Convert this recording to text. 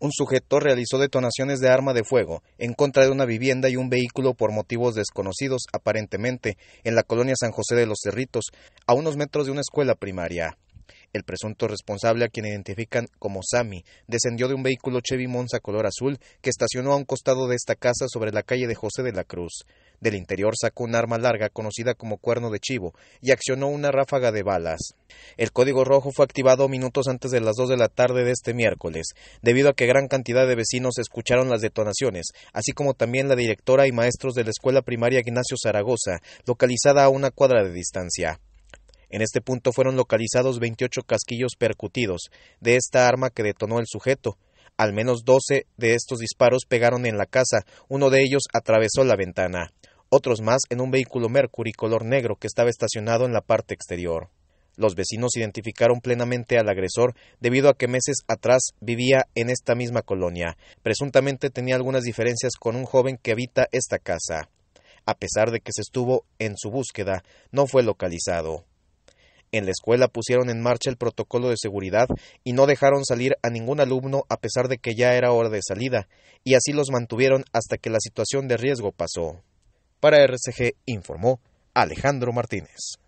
un sujeto realizó detonaciones de arma de fuego en contra de una vivienda y un vehículo por motivos desconocidos, aparentemente, en la colonia San José de los Cerritos, a unos metros de una escuela primaria. El presunto responsable, a quien identifican como Sammy, descendió de un vehículo Chevy Monza color azul que estacionó a un costado de esta casa sobre la calle de José de la Cruz. Del interior sacó un arma larga conocida como cuerno de chivo y accionó una ráfaga de balas. El código rojo fue activado minutos antes de las 2 de la tarde de este miércoles, debido a que gran cantidad de vecinos escucharon las detonaciones, así como también la directora y maestros de la escuela primaria Ignacio Zaragoza, localizada a una cuadra de distancia. En este punto fueron localizados 28 casquillos percutidos de esta arma que detonó el sujeto, al menos 12 de estos disparos pegaron en la casa, uno de ellos atravesó la ventana, otros más en un vehículo Mercury color negro que estaba estacionado en la parte exterior. Los vecinos identificaron plenamente al agresor debido a que meses atrás vivía en esta misma colonia. Presuntamente tenía algunas diferencias con un joven que habita esta casa. A pesar de que se estuvo en su búsqueda, no fue localizado. En la escuela pusieron en marcha el protocolo de seguridad y no dejaron salir a ningún alumno a pesar de que ya era hora de salida, y así los mantuvieron hasta que la situación de riesgo pasó. Para RCG informó Alejandro Martínez.